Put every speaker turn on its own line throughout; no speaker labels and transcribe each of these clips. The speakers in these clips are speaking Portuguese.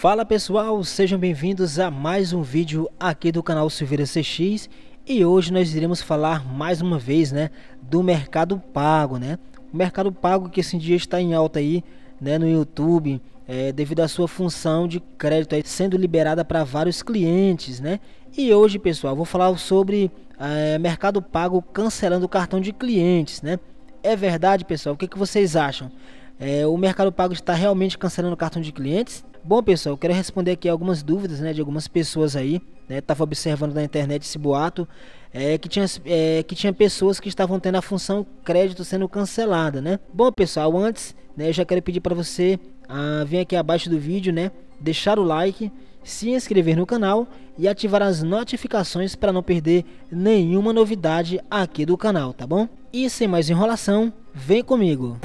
Fala pessoal, sejam bem-vindos a mais um vídeo aqui do canal Silveira CX e hoje nós iremos falar mais uma vez, né, do mercado pago, né? O mercado pago que esse dia está em alta aí, né, no YouTube, é, devido à sua função de crédito aí, sendo liberada para vários clientes, né? E hoje, pessoal, vou falar sobre é, mercado pago cancelando o cartão de clientes, né? É verdade, pessoal? O que, que vocês acham? É, o Mercado Pago está realmente cancelando o cartão de clientes? Bom, pessoal, eu quero responder aqui algumas dúvidas né, de algumas pessoas aí. Né, observando na internet esse boato é, que, tinha, é, que tinha pessoas que estavam tendo a função crédito sendo cancelada, né? Bom, pessoal, antes né, eu já quero pedir para você ah, vir aqui abaixo do vídeo, né? Deixar o like, se inscrever no canal e ativar as notificações para não perder nenhuma novidade aqui do canal, tá bom? E sem mais enrolação, vem comigo!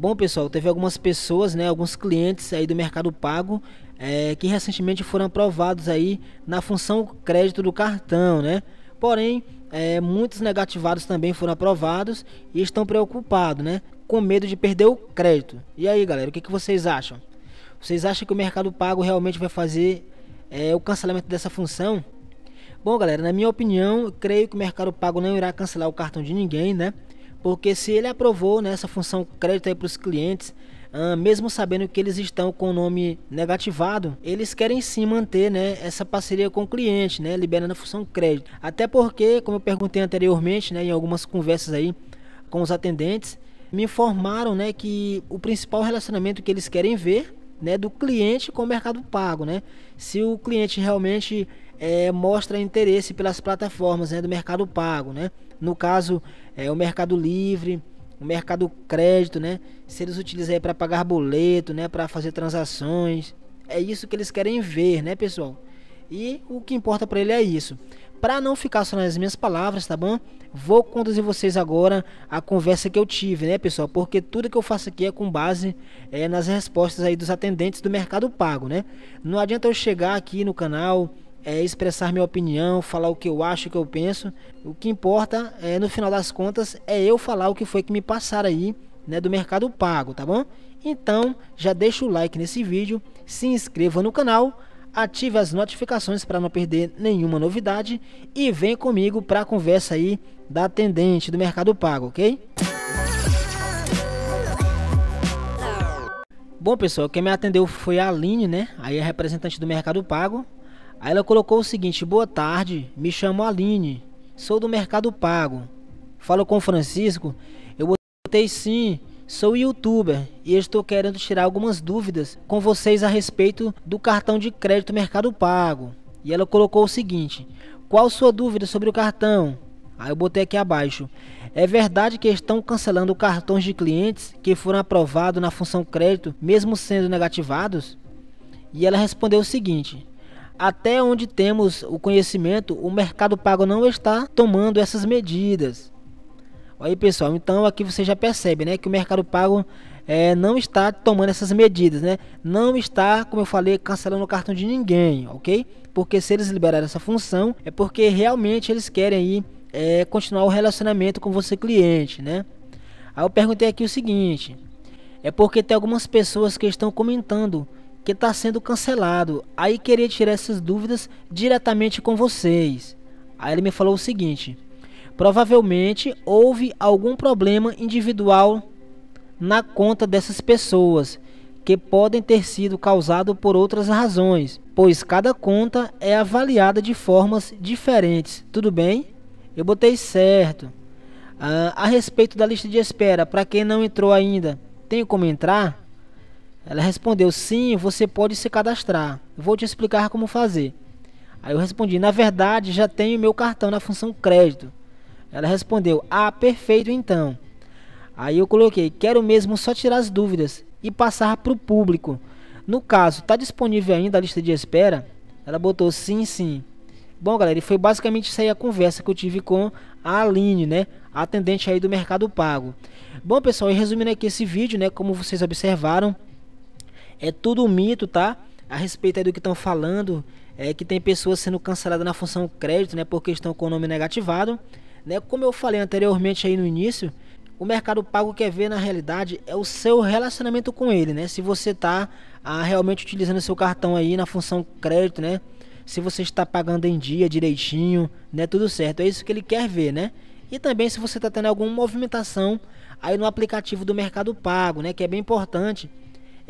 Bom, pessoal, teve algumas pessoas, né, alguns clientes aí do Mercado Pago é, que recentemente foram aprovados aí na função crédito do cartão, né? Porém, é, muitos negativados também foram aprovados e estão preocupados, né? Com medo de perder o crédito. E aí, galera, o que, que vocês acham? Vocês acham que o Mercado Pago realmente vai fazer é, o cancelamento dessa função? Bom, galera, na minha opinião, creio que o Mercado Pago não irá cancelar o cartão de ninguém, né? Porque se ele aprovou nessa né, função crédito aí para os clientes, ah, mesmo sabendo que eles estão com o nome negativado, eles querem sim manter né, essa parceria com o cliente, né, liberando a função crédito. Até porque, como eu perguntei anteriormente, né, em algumas conversas aí com os atendentes, me informaram né, que o principal relacionamento que eles querem ver né, do cliente com o mercado pago. Né? Se o cliente realmente é, mostra interesse pelas plataformas né, do mercado pago, né? No caso, é, o Mercado Livre, o Mercado Crédito, né? Se eles utilizam para pagar boleto, né? Para fazer transações, é isso que eles querem ver, né, pessoal? E o que importa para ele é isso. Para não ficar só nas minhas palavras, tá bom? Vou conduzir vocês agora a conversa que eu tive, né, pessoal? Porque tudo que eu faço aqui é com base é, nas respostas aí dos atendentes do Mercado Pago, né? Não adianta eu chegar aqui no canal é, expressar minha opinião, falar o que eu acho, o que eu penso. O que importa, é, no final das contas, é eu falar o que foi que me passaram aí né, do mercado pago, tá bom? Então, já deixa o like nesse vídeo, se inscreva no canal, ative as notificações para não perder nenhuma novidade e vem comigo para a conversa aí da atendente do mercado pago, ok? Bom pessoal, quem me atendeu foi a Aline, né? Aí é representante do Mercado Pago. Aí ela colocou o seguinte: Boa tarde, me chamo Aline, sou do Mercado Pago. Falo com o Francisco. Eu botei sim, sou youtuber e estou querendo tirar algumas dúvidas com vocês a respeito do cartão de crédito Mercado Pago. E ela colocou o seguinte: Qual sua dúvida sobre o cartão? Aí eu botei aqui abaixo. É verdade que estão cancelando cartões de clientes que foram aprovados na função crédito, mesmo sendo negativados? E ela respondeu o seguinte: até onde temos o conhecimento, o mercado pago não está tomando essas medidas. Aí pessoal, então aqui você já percebe, né, que o mercado pago é, não está tomando essas medidas, né? Não está, como eu falei, cancelando o cartão de ninguém, ok? Porque se eles liberarem essa função, é porque realmente eles querem aí é, continuar o relacionamento com você cliente, né? Aí eu perguntei aqui o seguinte, é porque tem algumas pessoas que estão comentando que está sendo cancelado. Aí queria tirar essas dúvidas diretamente com vocês. Aí ele me falou o seguinte: provavelmente houve algum problema individual na conta dessas pessoas, que podem ter sido causado por outras razões, pois cada conta é avaliada de formas diferentes. Tudo bem? Eu botei certo. Ah, a respeito da lista de espera, para quem não entrou ainda, tem como entrar? Ela respondeu: Sim, você pode se cadastrar. Vou te explicar como fazer. Aí eu respondi: Na verdade, já tenho meu cartão na função crédito. Ela respondeu: Ah, perfeito então. Aí eu coloquei: Quero mesmo só tirar as dúvidas e passar para o público. No caso, está disponível ainda a lista de espera? Ela botou: Sim, sim. Bom, galera, e foi basicamente isso aí a conversa que eu tive com a Aline, né? A atendente aí do Mercado Pago. Bom, pessoal, e resumindo aqui esse vídeo, né? Como vocês observaram, é tudo um mito, tá? A respeito do que estão falando, é que tem pessoas sendo canceladas na função crédito, né, porque estão com o nome negativado, né? Como eu falei anteriormente aí no início, o mercado pago quer ver na realidade é o seu relacionamento com ele, né? Se você está ah, realmente utilizando seu cartão aí na função crédito, né? Se você está pagando em dia direitinho, né? Tudo certo, é isso que ele quer ver, né? E também se você está tendo alguma movimentação aí no aplicativo do mercado pago, né? Que é bem importante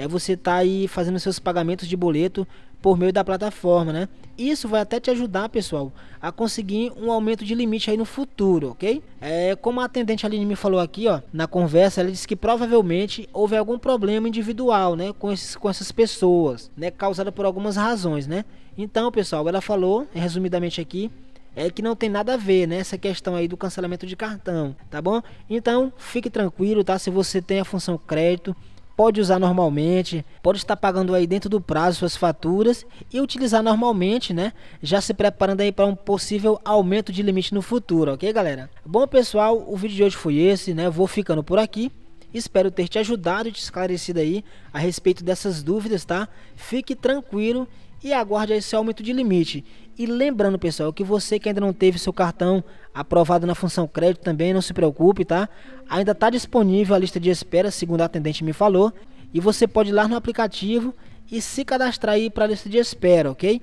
é você estar tá aí fazendo seus pagamentos de boleto por meio da plataforma, né? Isso vai até te ajudar, pessoal, a conseguir um aumento de limite aí no futuro, ok? É, como a atendente Aline me falou aqui, ó, na conversa, ela disse que provavelmente houve algum problema individual, né, com, esses, com essas pessoas, né, causada por algumas razões, né? Então, pessoal, ela falou, resumidamente aqui, é que não tem nada a ver, né? Essa questão aí do cancelamento de cartão, tá bom? Então, fique tranquilo, tá? Se você tem a função crédito, pode usar normalmente, pode estar pagando aí dentro do prazo suas faturas e utilizar normalmente, né? Já se preparando aí para um possível aumento de limite no futuro, ok, galera? Bom, pessoal, o vídeo de hoje foi esse, né? Vou ficando por aqui. Espero ter te ajudado, te esclarecido aí a respeito dessas dúvidas, tá? Fique tranquilo e aguarde esse aumento de limite. E lembrando, pessoal, que você que ainda não teve seu cartão aprovado na função crédito também, não se preocupe, tá? Ainda está disponível a lista de espera, segundo a atendente me falou. E você pode ir lá no aplicativo e se cadastrar aí para a lista de espera, ok?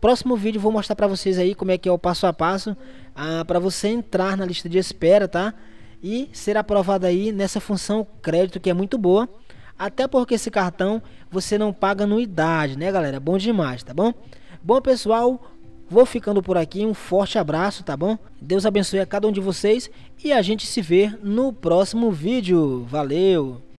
Próximo vídeo vou mostrar para vocês aí como é que é o passo a passo ah, para você entrar na lista de espera, tá? E ser aprovado aí nessa função crédito que é muito boa até porque esse cartão você não paga anuidade, né, galera? Bom demais, tá bom? Bom, pessoal, vou ficando por aqui. Um forte abraço, tá bom? Deus abençoe a cada um de vocês e a gente se vê no próximo vídeo. Valeu!